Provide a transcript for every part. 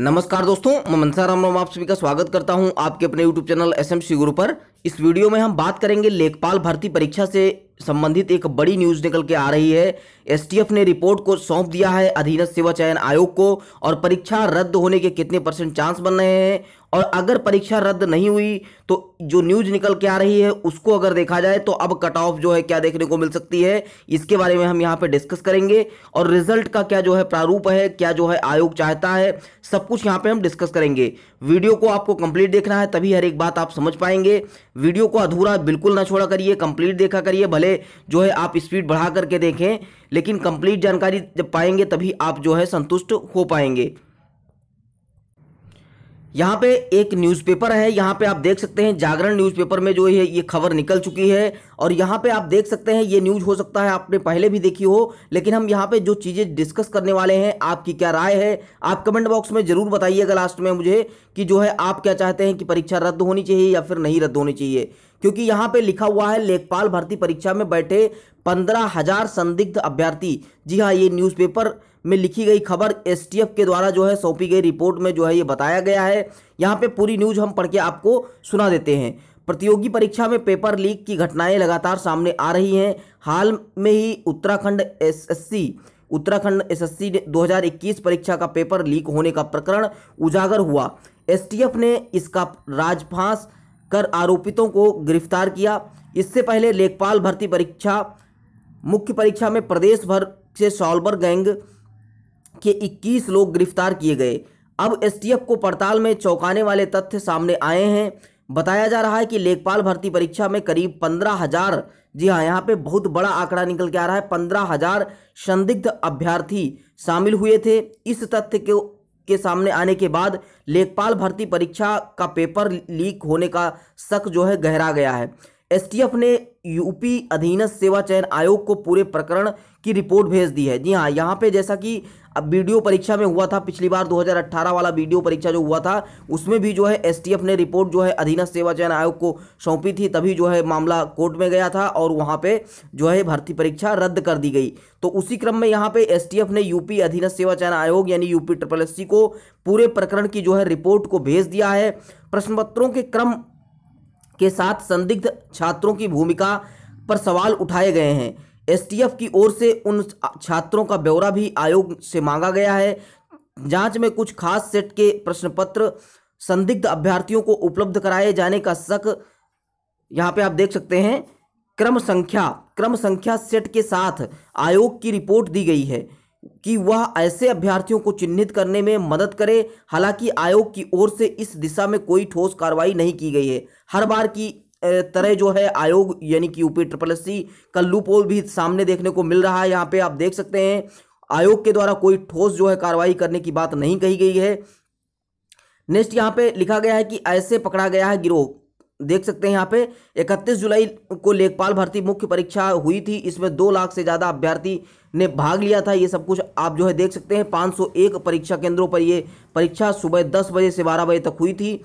नमस्कार दोस्तों मैं मनसा राम राम आप सभी का स्वागत करता हूं आपके अपने यूट्यूब चैनल एस एम गुरु पर इस वीडियो में हम बात करेंगे लेखपाल भर्ती परीक्षा से संबंधित एक बड़ी न्यूज निकल के आ रही है एसटीएफ ने रिपोर्ट को सौंप दिया है अधीनस्थ सेवा चयन आयोग को और परीक्षा रद्द होने के कितने परसेंट चांस बन रहे हैं और अगर परीक्षा रद्द नहीं हुई तो जो न्यूज निकल के आ रही है उसको अगर देखा जाए तो अब कट ऑफ जो है क्या देखने को मिल सकती है इसके बारे में हम यहाँ पे डिस्कस करेंगे और रिजल्ट का क्या जो है प्रारूप है क्या जो है आयोग चाहता है सब कुछ यहाँ पे हम डिस्कस करेंगे वीडियो को आपको कंप्लीट देखना है तभी हर एक बात आप समझ पाएंगे वीडियो को अधूरा बिल्कुल ना छोड़ा करिए कंप्लीट देखा करिए भले जो है आप स्पीड बढ़ा करके देखें लेकिन कंप्लीट जानकारी जब पाएंगे तभी आप जो है संतुष्ट हो पाएंगे यहाँ पे एक न्यूज़पेपर है यहाँ पे आप देख सकते हैं जागरण न्यूज़पेपर में जो है ये खबर निकल चुकी है और यहाँ पे आप देख सकते हैं ये न्यूज़ हो सकता है आपने पहले भी देखी हो लेकिन हम यहाँ पे जो चीज़ें डिस्कस करने वाले हैं आपकी क्या राय है आप कमेंट बॉक्स में ज़रूर बताइएगा लास्ट में मुझे कि जो है आप क्या चाहते हैं कि परीक्षा रद्द होनी चाहिए या फिर नहीं रद्द होनी चाहिए क्योंकि यहाँ पे लिखा हुआ है लेखपाल भर्ती परीक्षा में बैठे पंद्रह हजार संदिग्ध अभ्यर्थी जी हाँ ये न्यूज़पेपर में लिखी गई खबर एसटीएफ के द्वारा जो है सौंपी गई रिपोर्ट में जो है ये बताया गया है यहाँ पे पूरी न्यूज हम पढ़ के आपको सुना देते हैं प्रतियोगी परीक्षा में पेपर लीक की घटनाएं लगातार सामने आ रही हैं हाल में ही Uttarakhand SSC Uttarakhand SSC S परीक्षा का पेपर लीक होने का प्रकरण उजागर हुआ एस ने इसका राजफांस कर आरोपितों को गिरफ्तार किया इससे पहले लेखपाल भर्ती परीक्षा मुख्य परीक्षा में प्रदेश भर से सॉल्वर गैंग के 21 लोग गिरफ्तार किए गए अब एसटीएफ को पड़ताल में चौंकाने वाले तथ्य सामने आए हैं बताया जा रहा है कि लेखपाल भर्ती परीक्षा में करीब पंद्रह हजार जी हाँ यहाँ पे बहुत बड़ा आंकड़ा निकल के आ रहा है पंद्रह हजार संदिग्ध अभ्यर्थी शामिल हुए थे इस तथ्य के के सामने आने के बाद लेखपाल भर्ती परीक्षा का पेपर लीक होने का शक जो है गहरा गया है एसटीएफ ने यूपी अधीनस्थ सेवा चयन आयोग को पूरे प्रकरण की रिपोर्ट भेज दी है जी हाँ यहाँ पे जैसा कि अब वीडियो परीक्षा में हुआ था पिछली बार 2018 वाला वीडियो परीक्षा जो हुआ था उसमें भी जो है एसटीएफ ने रिपोर्ट जो है अधीनस्थ सेवा चयन आयोग को सौंपी थी तभी जो है मामला कोर्ट में गया था और वहाँ पे जो है भर्ती परीक्षा रद्द कर दी गई तो उसी क्रम में यहाँ पे एसटीएफ ने यूपी अधीनस्थ सेवा चयन आयोग यानी यूपी ट्रिपल एस को पूरे प्रकरण की जो है रिपोर्ट को भेज दिया है प्रश्न पत्रों के क्रम के साथ संदिग्ध छात्रों की भूमिका पर सवाल उठाए गए हैं एसटीएफ की ओर से उन छात्रों का ब्यौरा भी आयोग से मांगा गया है जांच में कुछ खास सेट के प्रश्न पत्र संदिग्ध अभ्यर्थियों को उपलब्ध कराए जाने का शक यहाँ पे आप देख सकते हैं क्रम संख्या क्रम संख्या सेट के साथ आयोग की रिपोर्ट दी गई है कि वह ऐसे अभ्यर्थियों को चिन्हित करने में मदद करे हालांकि आयोग की ओर से इस दिशा में कोई ठोस कार्रवाई नहीं की गई है हर बार की तरह जो है आयोग यानी कि यूपी ट्रिपल एस का लूपोल भी सामने देखने को मिल रहा है यहाँ पे आप देख सकते हैं आयोग के द्वारा कोई ठोस जो है कार्रवाई करने की बात नहीं कही गई है नेक्स्ट यहाँ पे लिखा गया है कि ऐसे पकड़ा गया है गिरोह देख सकते हैं यहाँ पे 31 जुलाई को लेखपाल भर्ती मुख्य परीक्षा हुई थी इसमें दो लाख से ज़्यादा अभ्यर्थी ने भाग लिया था ये सब कुछ आप जो है देख सकते हैं 501 परीक्षा केंद्रों पर ये परीक्षा सुबह 10 बजे से 12 बजे तक हुई थी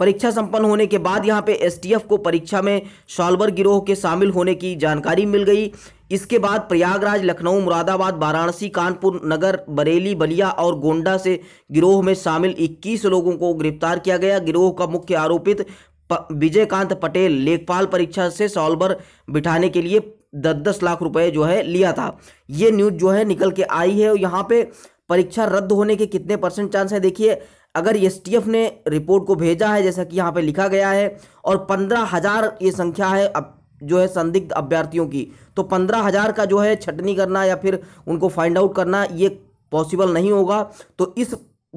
परीक्षा संपन्न होने के बाद यहाँ पे एसटीएफ को परीक्षा में शालवर गिरोह के शामिल होने की जानकारी मिल गई इसके बाद प्रयागराज लखनऊ मुरादाबाद वाराणसी कानपुर नगर बरेली बलिया और गोंडा से गिरोह में शामिल 21 लोगों को गिरफ्तार किया गया गिरोह का मुख्य आरोपित विजयकांत पटेल लेखपाल परीक्षा से सॉल्वर बिठाने के लिए दस दस लाख रुपए जो है लिया था ये न्यूज़ जो है निकल के आई है और यहाँ पे परीक्षा रद्द होने के कितने परसेंट चांस है देखिए अगर एस ने रिपोर्ट को भेजा है जैसा कि यहाँ पे लिखा गया है और पंद्रह हज़ार ये संख्या है अब जो है संदिग्ध अभ्यर्थियों की तो पंद्रह हज़ार का जो है छटनी करना या फिर उनको फाइंड आउट करना ये पॉसिबल नहीं होगा तो इस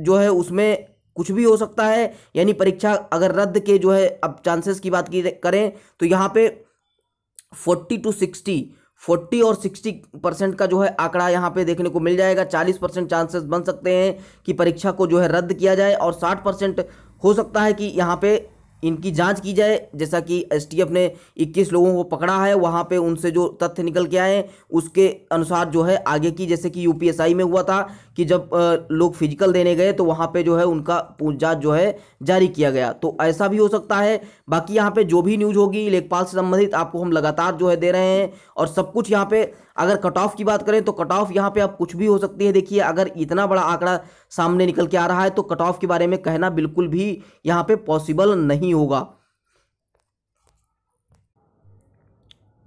जो है उसमें कुछ भी हो सकता है यानी परीक्षा अगर रद्द के जो है अब चांसेस की बात की करें तो यहाँ पे फोर्टी टू सिक्सटी फोर्टी और सिक्सटी परसेंट का जो है आंकड़ा यहाँ पे देखने को मिल जाएगा चालीस परसेंट चांसेस बन सकते हैं कि परीक्षा को जो है रद्द किया जाए और साठ परसेंट हो सकता है कि यहाँ पे इनकी जांच की जाए जैसा कि एसटीएफ ने 21 लोगों को पकड़ा है वहाँ पे उनसे जो तथ्य निकल के आए उसके अनुसार जो है आगे की जैसे कि यूपीएसआई में हुआ था कि जब लोग फिजिकल देने गए तो वहाँ पे जो है उनका पूछताछ जो है जारी किया गया तो ऐसा भी हो सकता है बाकी यहाँ पे जो भी न्यूज़ होगी लेखपाल से संबंधित आपको हम लगातार जो है दे रहे हैं और सब कुछ यहाँ पे अगर कट ऑफ की बात करें तो कट ऑफ यहाँ पे आप कुछ भी हो सकती है देखिए अगर इतना बड़ा आंकड़ा सामने निकल के आ रहा है तो कट ऑफ के बारे में कहना बिल्कुल भी यहाँ पे पॉसिबल नहीं होगा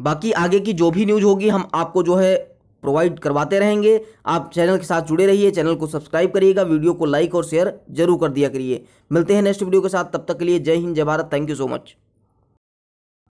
बाकी आगे की जो भी न्यूज होगी हम आपको जो है प्रोवाइड करवाते रहेंगे आप चैनल के साथ जुड़े रहिए चैनल को सब्सक्राइब करिएगा वीडियो को लाइक और शेयर जरूर कर दिया करिए मिलते हैं नेक्स्ट वीडियो के साथ तब तक के लिए जय हिंद जय Bharat thank you so much